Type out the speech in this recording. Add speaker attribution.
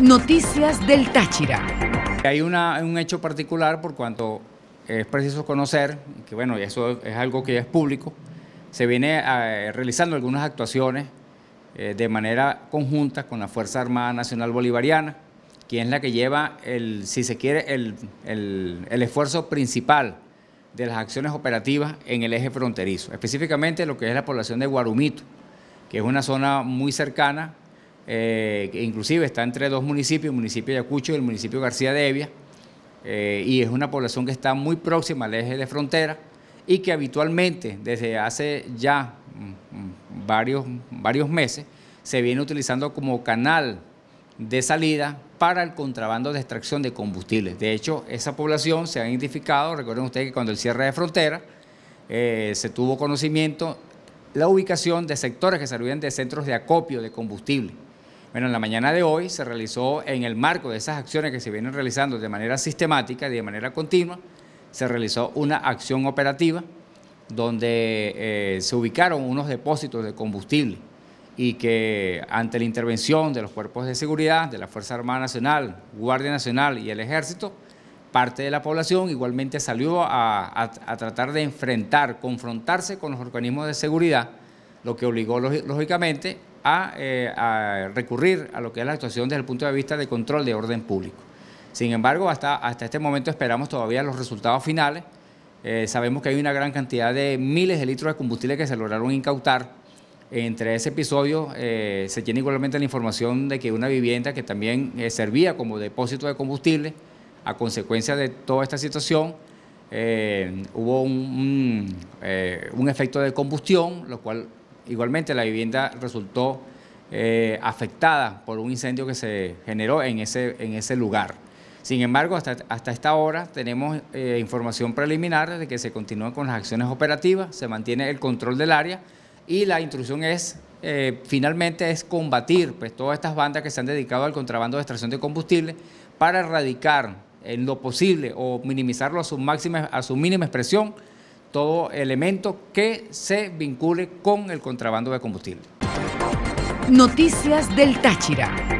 Speaker 1: Noticias del Táchira. Hay un hecho particular por cuanto es preciso conocer, que bueno, eso es algo que es público, se viene eh, realizando algunas actuaciones eh, de manera conjunta con la Fuerza Armada Nacional Bolivariana, quien es la que lleva, el, si se quiere, el, el esfuerzo principal de las acciones operativas en el eje fronterizo, específicamente lo que es la población de Guarumito, que es una zona muy cercana eh, inclusive está entre dos municipios, el municipio de Ayacucho y el municipio García de Evia, eh, y es una población que está muy próxima al eje de frontera y que habitualmente desde hace ya mm, mm, varios, varios meses se viene utilizando como canal de salida para el contrabando de extracción de combustibles. De hecho, esa población se ha identificado, recuerden ustedes que cuando el cierre de frontera eh, se tuvo conocimiento la ubicación de sectores que servían de centros de acopio de combustible. Bueno, en la mañana de hoy se realizó, en el marco de esas acciones que se vienen realizando de manera sistemática y de manera continua, se realizó una acción operativa donde eh, se ubicaron unos depósitos de combustible y que ante la intervención de los cuerpos de seguridad, de la Fuerza Armada Nacional, Guardia Nacional y el Ejército, parte de la población igualmente salió a, a tratar de enfrentar, confrontarse con los organismos de seguridad, lo que obligó lógicamente eh, a, recurrir a lo que es la actuación desde el punto de vista de control de orden público. Sin embargo, hasta, hasta este momento esperamos todavía los resultados finales. Eh, sabemos que hay una gran cantidad de miles de litros de combustible que se lograron incautar. Entre ese episodio eh, se tiene igualmente la información de que una vivienda que también servía como depósito de combustible, a consecuencia de toda esta situación, hubo un, un efecto de combustión, lo cual Igualmente la vivienda resultó eh, afectada por un incendio que se generó en ese, en ese lugar. Sin embargo, hasta, hasta esta hora tenemos eh, información preliminar de que se continúan con las acciones operativas, se mantiene el control del área y la instrucción es, eh, finalmente, es combatir pues, todas estas bandas que se han dedicado al contrabando de extracción de combustible para erradicar en lo posible o minimizarlo a su máxima, a su mínima expresión todo elemento que se vincule con el contrabando de combustible. Noticias del Táchira.